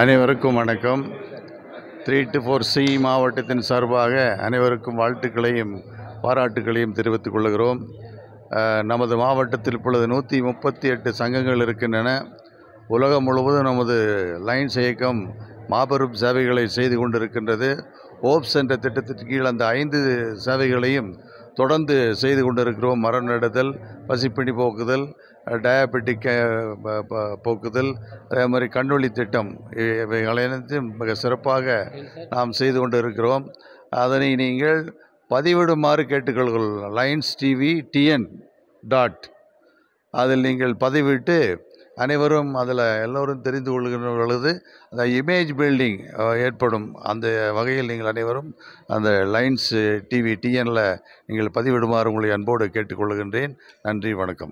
அனைவருக்கும் வணக்கம் three to four C மாவட்டத்தின் சார்பாக அனைவருக்கும் வாழ்த்துக்களையும் பாராட்டுகளையும் தெரிவித்துக் கொள்கிறோம் நமது மாவட்டத்தில் இப்பொழுது நூற்றி முப்பத்தி எட்டு சங்கங்கள் இருக்கின்றன உலகம் முழுவதும் நமது லைன்ஸ் இயக்கம் மாபெரும் சேவைகளை செய்து கொண்டிருக்கின்றது ஓப்ஸ் என்ற திட்டத்திற்கு கீழ் அந்த ஐந்து சேவைகளையும் தொடர்ந்து செய்து கொண்டிருக்கிறோம் மரம் நடுதல் பசிப்பிணி போக்குதல் டயாபெட்டிக் போக்குதல் அதே மாதிரி கண்ணொழி திட்டம் இவைகள் அனைத்தும் மிக சிறப்பாக நாம் செய்து கொண்டு இருக்கிறோம் அதனை நீங்கள் பதிவிடுமாறு கேட்டுக்கொள்கிறோம் லைன்ஸ் டிவி டிஎன் டாட் அதில் நீங்கள் பதிவிட்டு அனைவரும் அதில் எல்லோரும் தெரிந்து கொள்கின்ற பொழுது அந்த இமேஜ் பில்டிங் ஏற்படும் அந்த வகையில் நீங்கள் அனைவரும் அந்த லைன்ஸு டிவி டிஎனில் நீங்கள் பதிவிடுமாறு உங்களை அன்போடு கேட்டுக்கொள்கின்றேன் நன்றி வணக்கம்